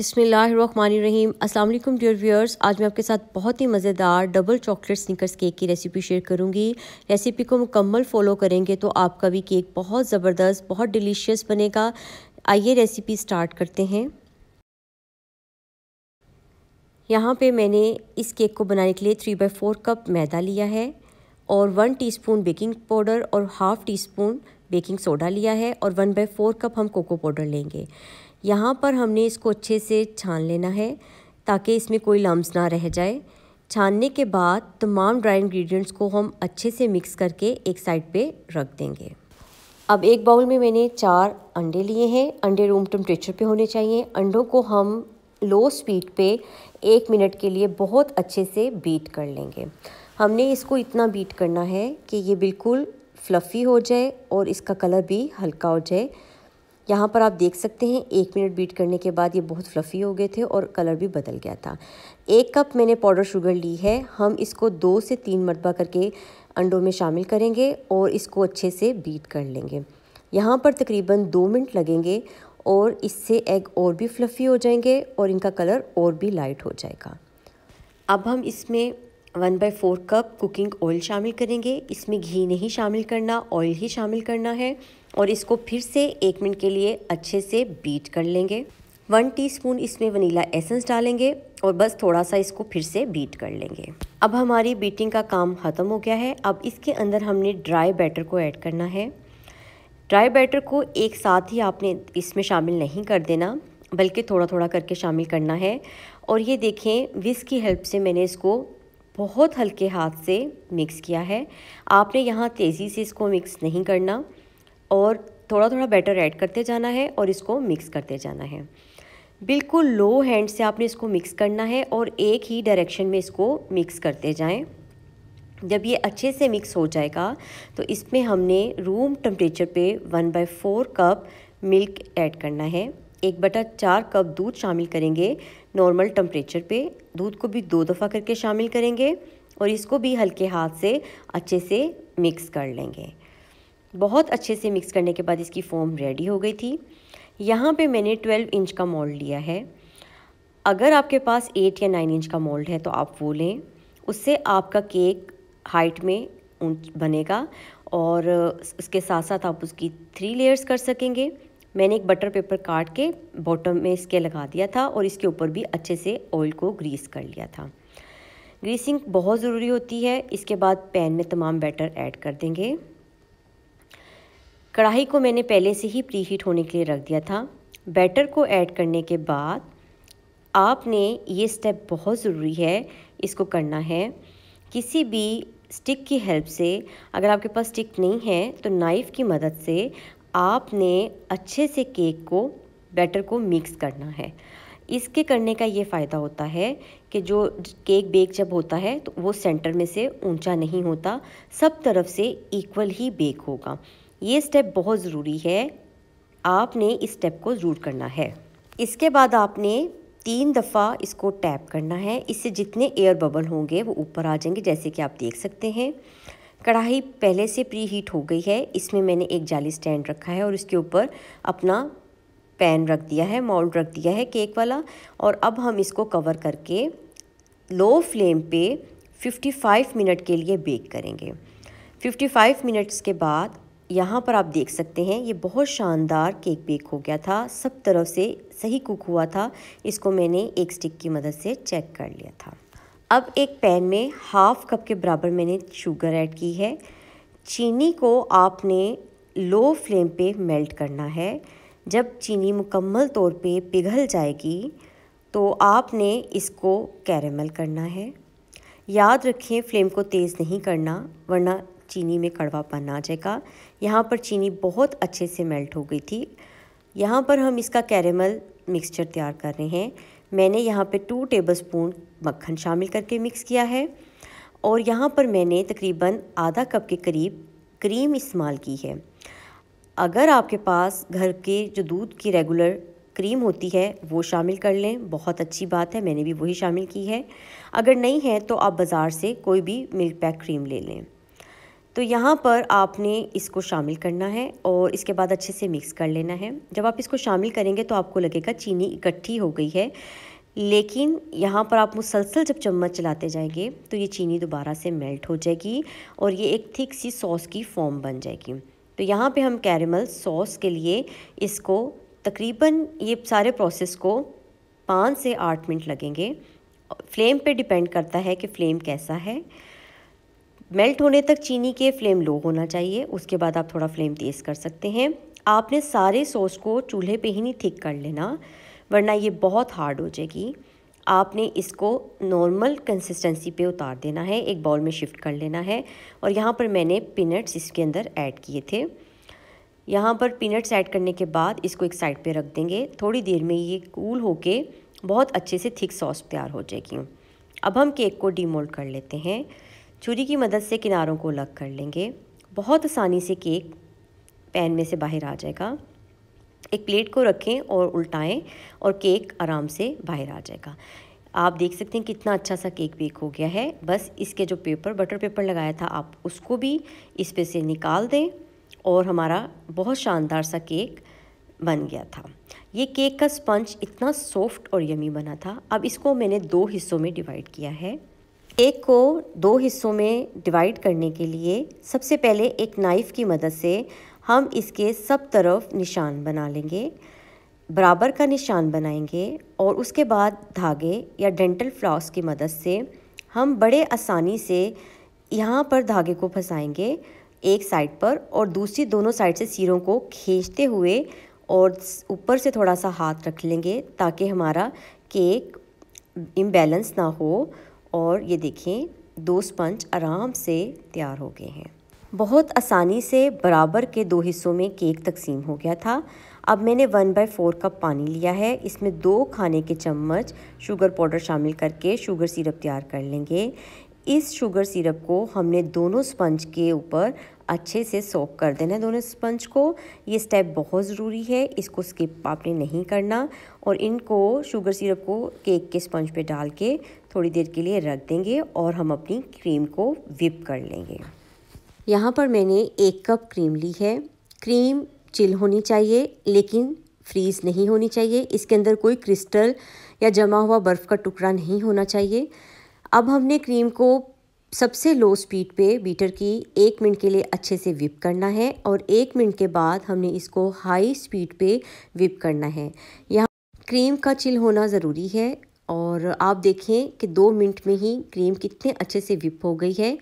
बिसमीम अल्लाम dear viewers आज मैं आपके साथ बहुत ही मज़ेदार डबल चॉकलेट स्निकर्स केक की रेसिपी शेयर करूंगी रेसिपी को मुकम्मल फॉलो करेंगे तो आपका भी केक बहुत ज़बरदस्त बहुत डिलीशियस बनेगा आइए रेसिपी स्टार्ट करते हैं यहाँ पे मैंने इस केक को बनाने के लिए थ्री बाई फोर कप मैदा लिया है और वन टी बेकिंग पाउडर और half teaspoon baking soda लिया है और वन बाई फोर कप हम कोको पाउडर लेंगे यहाँ पर हमने इसको अच्छे से छान लेना है ताकि इसमें कोई लम्ब ना रह जाए छानने के बाद तमाम ड्राई इंग्रेडिएंट्स को हम अच्छे से मिक्स करके एक साइड पे रख देंगे अब एक बाउल में मैंने चार अंडे लिए हैं अंडे रूम टेम्परेचर पे होने चाहिए अंडों को हम लो स्पीड पे एक मिनट के लिए बहुत अच्छे से बीट कर लेंगे हमने इसको इतना बीट करना है कि ये बिल्कुल फ्लफ़ी हो जाए और इसका कलर भी हल्का हो जाए यहाँ पर आप देख सकते हैं एक मिनट बीट करने के बाद ये बहुत फ्लफ़ी हो गए थे और कलर भी बदल गया था एक कप मैंने पाउडर शुगर ली है हम इसको दो से तीन मरतबा करके अंडों में शामिल करेंगे और इसको अच्छे से बीट कर लेंगे यहाँ पर तकरीबन दो मिनट लगेंगे और इससे एग और भी फ्लफ़ी हो जाएंगे और इनका कलर और भी लाइट हो जाएगा अब हम इसमें one by four cup cooking oil शामिल करेंगे इसमें घी नहीं शामिल करना ऑयल ही शामिल करना है और इसको फिर से एक मिनट के लिए अच्छे से बीट कर लेंगे वन टीस्पून इसमें वनीला एसेंस डालेंगे और बस थोड़ा सा इसको फिर से बीट कर लेंगे अब हमारी बीटिंग का काम ख़त्म हो गया है अब इसके अंदर हमने ड्राई बैटर को ऐड करना है ड्राई बैटर को एक साथ ही आपने इसमें शामिल नहीं कर देना बल्कि थोड़ा थोड़ा करके शामिल करना है और ये देखें विस की हेल्प से मैंने इसको बहुत हल्के हाथ से मिक्स किया है आपने यहाँ तेज़ी से इसको मिक्स नहीं करना और थोड़ा थोड़ा बैटर ऐड करते जाना है और इसको मिक्स करते जाना है बिल्कुल लो हैंड से आपने इसको मिक्स करना है और एक ही डायरेक्शन में इसको मिक्स करते जाएं जब ये अच्छे से मिक्स हो जाएगा तो इसमें हमने रूम टेम्परेचर पे one by four cup milk add करना है एक बटा चार कप दूध शामिल करेंगे नॉर्मल टम्परेचर पे दूध को भी दो दफ़ा करके शामिल करेंगे और इसको भी हल्के हाथ से अच्छे से मिक्स कर लेंगे बहुत अच्छे से मिक्स करने के बाद इसकी फॉर्म रेडी हो गई थी यहाँ पे मैंने 12 इंच का मोल्ड लिया है अगर आपके पास 8 या 9 इंच का मोल्ड है तो आप वो लें उससे आपका केक हाइट में बनेगा और उसके साथ साथ आप उसकी थ्री लेयर्स कर सकेंगे मैंने एक बटर पेपर काट के बॉटम में इसके लगा दिया था और इसके ऊपर भी अच्छे से ऑयल को ग्रीस कर लिया था ग्रीसिंग बहुत ज़रूरी होती है इसके बाद पैन में तमाम बैटर ऐड कर देंगे कढ़ाई को मैंने पहले से ही प्री हीट होने के लिए रख दिया था बैटर को ऐड करने के बाद आपने ये स्टेप बहुत ज़रूरी है इसको करना है किसी भी स्टिक की हेल्प से अगर आपके पास स्टिक नहीं है तो नाइफ़ की मदद से आपने अच्छे से केक को बैटर को मिक्स करना है इसके करने का ये फ़ायदा होता है कि जो केक बेक जब होता है तो वो सेंटर में से ऊंचा नहीं होता सब तरफ से इक्वल ही बेक होगा ये स्टेप बहुत ज़रूरी है आपने इस स्टेप को ज़रूर करना है इसके बाद आपने तीन दफ़ा इसको टैप करना है इससे जितने एयर बबल होंगे वो ऊपर आ जाएंगे जैसे कि आप देख सकते हैं कढ़ाई पहले से प्री हीट हो गई है इसमें मैंने एक जाली स्टैंड रखा है और इसके ऊपर अपना पैन रख दिया है माउंट रख दिया है केक वाला और अब हम इसको कवर करके लो फ्लेम पे 55 मिनट के लिए बेक करेंगे 55 मिनट्स के बाद यहाँ पर आप देख सकते हैं ये बहुत शानदार केक बेक हो गया था सब तरफ से सही कुक हुआ था इसको मैंने एक स्टिक की मदद से चेक कर लिया था अब एक पैन में हाफ़ कप के बराबर मैंने शुगर ऐड की है चीनी को आपने लो फ्लेम पे मेल्ट करना है जब चीनी मुकम्मल तौर पे पिघल जाएगी तो आपने इसको कैरेमल करना है याद रखें फ्लेम को तेज़ नहीं करना वरना चीनी में कड़वापन आ जाएगा यहाँ पर चीनी बहुत अच्छे से मेल्ट हो गई थी यहाँ पर हम इसका कैरेमल मिक्सचर तैयार कर रहे हैं मैंने यहाँ पे टू टेबलस्पून मक्खन शामिल करके मिक्स किया है और यहाँ पर मैंने तकरीबन आधा कप के करीब क्रीम इस्तेमाल की है अगर आपके पास घर के जो दूध की रेगुलर क्रीम होती है वो शामिल कर लें बहुत अच्छी बात है मैंने भी वही शामिल की है अगर नहीं है तो आप बाज़ार से कोई भी मिल्क पैक क्रीम ले लें तो यहाँ पर आपने इसको शामिल करना है और इसके बाद अच्छे से मिक्स कर लेना है जब आप इसको शामिल करेंगे तो आपको लगेगा चीनी इकट्ठी हो गई है लेकिन यहाँ पर आप मुसलसल जब चम्मच चलाते जाएंगे तो ये चीनी दोबारा से मेल्ट हो जाएगी और ये एक थिक सी सॉस की फॉर्म बन जाएगी तो यहाँ पे हम कैरमल सॉस के लिए इसको तकरीबन ये सारे प्रोसेस को पाँच से आठ मिनट लगेंगे फ्लेम पे डिपेंड करता है कि फ्लेम कैसा है मेल्ट होने तक चीनी के फ्लेम लो होना चाहिए उसके बाद आप थोड़ा फ्लेम तेज़ कर सकते हैं आपने सारे सॉस को चूल्हे पे ही नहीं थिक कर लेना वरना ये बहुत हार्ड हो जाएगी आपने इसको नॉर्मल कंसिस्टेंसी पे उतार देना है एक बाउल में शिफ्ट कर लेना है और यहाँ पर मैंने पीनट्स इसके अंदर ऐड किए थे यहाँ पर पीनट्स ऐड करने के बाद इसको एक साइड पे रख देंगे थोड़ी देर में ये कूल होके बहुत अच्छे से थिक सॉस तैयार हो जाएगी अब हम केक को डीमोल्ड कर लेते हैं छुरी की मदद से किनारों को अलग कर लेंगे बहुत आसानी से केक पैन में से बाहर आ जाएगा एक प्लेट को रखें और उल्टाएं और केक आराम से बाहर आ जाएगा आप देख सकते हैं कितना अच्छा सा केक बेक हो गया है बस इसके जो पेपर बटर पेपर लगाया था आप उसको भी इस पे से निकाल दें और हमारा बहुत शानदार सा केक बन गया था ये केक का स्पंज इतना सॉफ्ट और यमी बना था अब इसको मैंने दो हिस्सों में डिवाइड किया है केक को दो हिस्सों में डिवाइड करने के लिए सबसे पहले एक नाइफ़ की मदद से हम इसके सब तरफ निशान बना लेंगे बराबर का निशान बनाएंगे और उसके बाद धागे या डेंटल फ्लॉस की मदद से हम बड़े आसानी से यहाँ पर धागे को फंसाएंगे एक साइड पर और दूसरी दोनों साइड से सिरों को खींचते हुए और ऊपर से थोड़ा सा हाथ रख लेंगे ताकि हमारा केक इम्बैलेंस ना हो और ये देखें दो स्पंज आराम से तैयार हो गए हैं बहुत आसानी से बराबर के दो हिस्सों में केक तकसीम हो गया था अब मैंने वन बाई फोर कप पानी लिया है इसमें दो खाने के चम्मच शुगर पाउडर शामिल करके शुगर सिरप तैयार कर लेंगे इस शुगर सिरप को हमने दोनों स्पंज के ऊपर अच्छे से सोक कर देना है दोनों स्पंज को ये स्टेप बहुत ज़रूरी है इसको स्किप आपने नहीं करना और इनको शुगर सिरप को केक के स्पंज पे डाल के थोड़ी देर के लिए रख देंगे और हम अपनी क्रीम को विप कर लेंगे यहाँ पर मैंने एक कप क्रीम ली है क्रीम चिल होनी चाहिए लेकिन फ्रीज़ नहीं होनी चाहिए इसके अंदर कोई क्रिस्टल या जमा हुआ बर्फ़ का टुकड़ा नहीं होना चाहिए अब हमने क्रीम को सबसे लो स्पीड पे बीटर की एक मिनट के लिए अच्छे से विप करना है और एक मिनट के बाद हमने इसको हाई स्पीड पे विप करना है यहाँ क्रीम का चिल होना ज़रूरी है और आप देखें कि दो मिनट में ही क्रीम कितने अच्छे से विप हो गई है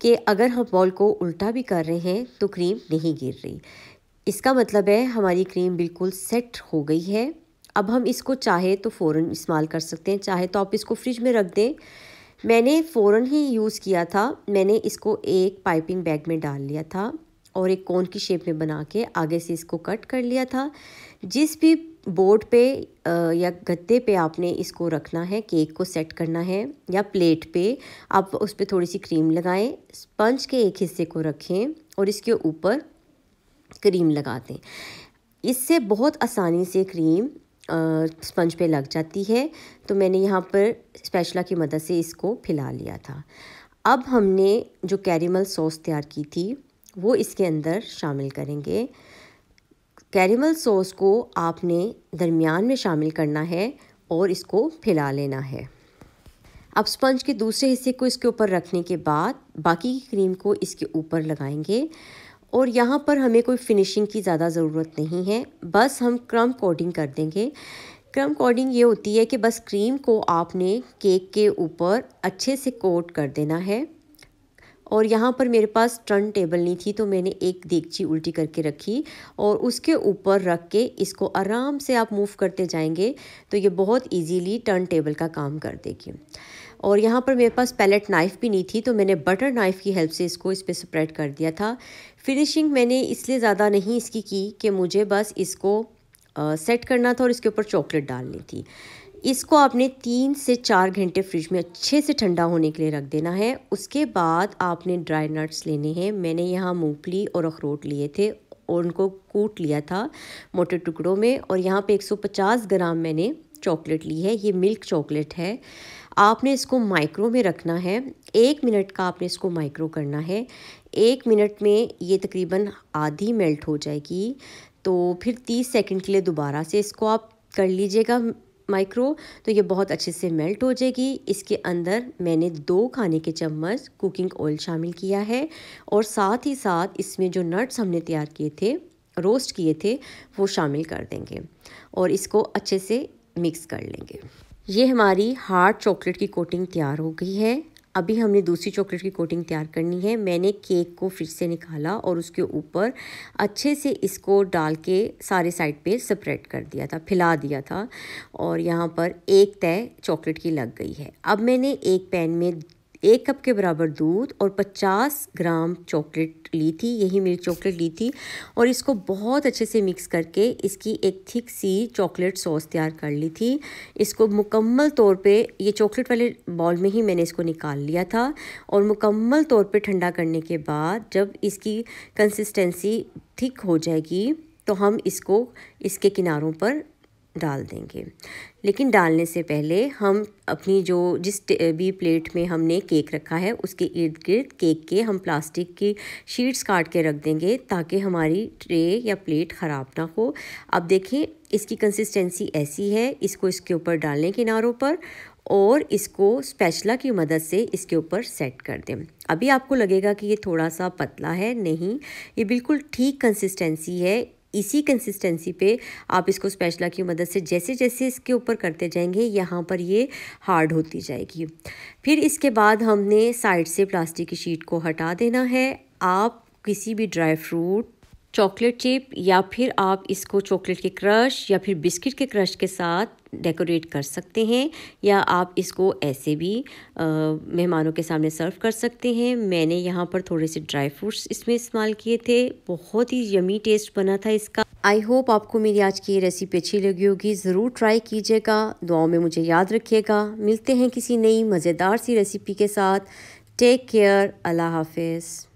कि अगर हम बॉल को उल्टा भी कर रहे हैं तो क्रीम नहीं गिर रही इसका मतलब है हमारी क्रीम बिल्कुल सेट हो गई है अब हम इसको चाहे तो फ़ौर इस्तेमाल कर सकते हैं चाहे तो आप इसको फ्रिज में रख दें मैंने फ़ौर ही यूज़ किया था मैंने इसको एक पाइपिंग बैग में डाल लिया था और एक कोन की शेप में बना के आगे से इसको कट कर लिया था जिस भी बोर्ड पे या गत्ते पे आपने इसको रखना है केक को सेट करना है या प्लेट पे आप उस पर थोड़ी सी क्रीम लगाएं स्पंज के एक हिस्से को रखें और इसके ऊपर क्रीम लगा दें इससे बहुत आसानी से क्रीम स्पंज पे लग जाती है तो मैंने यहाँ पर स्पेशला की मदद से इसको फिला लिया था अब हमने जो कैरीमल सॉस तैयार की थी वो इसके अंदर शामिल करेंगे कैरीमल सॉस को आपने दरमियान में शामिल करना है और इसको फैला लेना है अब स्पंज के दूसरे हिस्से को इसके ऊपर रखने के बाद बाकी की क्रीम को इसके ऊपर लगाएंगे और यहाँ पर हमें कोई फिनिशिंग की ज़्यादा ज़रूरत नहीं है बस हम क्रम कोडिंग कर देंगे क्रम कोडिंग ये होती है कि बस क्रीम को आपने केक के ऊपर अच्छे से कोट कर देना है और यहाँ पर मेरे पास टर्न टेबल नहीं थी तो मैंने एक देगची उल्टी करके रखी और उसके ऊपर रख के इसको आराम से आप मूव करते जाएंगे तो ये बहुत इजीली टर्न टेबल का काम कर देगी और यहाँ पर मेरे पास पैलेट नाइफ़ भी नहीं थी तो मैंने बटर नाइफ़ की हेल्प से इसको इस पर स्प्रेड कर दिया था फिनिशिंग मैंने इसलिए ज़्यादा नहीं इसकी की कि मुझे बस इसको सेट करना था और इसके ऊपर चॉकलेट डालनी थी इसको आपने तीन से चार घंटे फ्रिज में अच्छे से ठंडा होने के लिए रख देना है उसके बाद आपने ड्राई नट्स लेने हैं मैंने यहाँ मूंगफली और अखरोट लिए थे और उनको कूट लिया था मोटे टुकड़ों में और यहाँ पे 150 ग्राम मैंने चॉकलेट ली है ये मिल्क चॉकलेट है आपने इसको माइक्रो में रखना है एक मिनट का आपने इसको माइक्रो करना है एक मिनट में ये तकरीबन आधी मेल्ट हो जाएगी तो फिर तीस सेकंड के लिए दोबारा से इसको आप कर लीजिएगा माइक्रो तो ये बहुत अच्छे से मेल्ट हो जाएगी इसके अंदर मैंने दो खाने के चम्मच कुकिंग ऑयल शामिल किया है और साथ ही साथ इसमें जो नट्स हमने तैयार किए थे रोस्ट किए थे वो शामिल कर देंगे और इसको अच्छे से मिक्स कर लेंगे ये हमारी हार्ड चॉकलेट की कोटिंग तैयार हो गई है अभी हमने दूसरी चॉकलेट की कोटिंग तैयार करनी है मैंने केक को फ्रिज से निकाला और उसके ऊपर अच्छे से इसको डाल के सारे साइड पे स्प्रेड कर दिया था फैला दिया था और यहाँ पर एक तय चॉकलेट की लग गई है अब मैंने एक पैन में एक कप के बराबर दूध और 50 ग्राम चॉकलेट ली थी यही मिल्क चॉकलेट ली थी और इसको बहुत अच्छे से मिक्स करके इसकी एक थिक सी चॉकलेट सॉस तैयार कर ली थी इसको मुकम्मल तौर पे ये चॉकलेट वाले बॉल में ही मैंने इसको निकाल लिया था और मुकम्मल तौर पे ठंडा करने के बाद जब इसकी कंसिस्टेंसी थिक हो जाएगी तो हम इसको इसके किनारों पर डाल देंगे लेकिन डालने से पहले हम अपनी जो जिस भी प्लेट में हमने केक रखा है उसके इर्द गिर्द केक के हम प्लास्टिक की शीट्स काट के रख देंगे ताकि हमारी ट्रे या प्लेट ख़राब ना हो अब देखें इसकी कंसिस्टेंसी ऐसी है इसको इसके ऊपर डालने किनारों पर और इसको स्पैचला की मदद से इसके ऊपर सेट कर दें अभी आपको लगेगा कि ये थोड़ा सा पतला है नहीं ये बिल्कुल ठीक कंसिस्टेंसी है इसी कंसिस्टेंसी पे आप इसको स्पेशला की मदद से जैसे जैसे इसके ऊपर करते जाएंगे यहाँ पर ये हार्ड होती जाएगी फिर इसके बाद हमने साइड से प्लास्टिक की शीट को हटा देना है आप किसी भी ड्राई फ्रूट चॉकलेट चिप या फिर आप इसको चॉकलेट के क्रश या फिर बिस्किट के क्रश के साथ डेकोरेट कर सकते हैं या आप इसको ऐसे भी मेहमानों के सामने सर्व कर सकते हैं मैंने यहाँ पर थोड़े से ड्राई फ्रूट्स इसमें इस्तेमाल किए थे बहुत ही यमी टेस्ट बना था इसका आई होप आपको मेरी आज की ये रेसिपी अच्छी लगी होगी ज़रूर ट्राई कीजिएगा दुआओं में मुझे याद रखिएगा मिलते हैं किसी नई मज़ेदार सी रेसिपी के साथ टेक केयर अल्लाह हाफिज़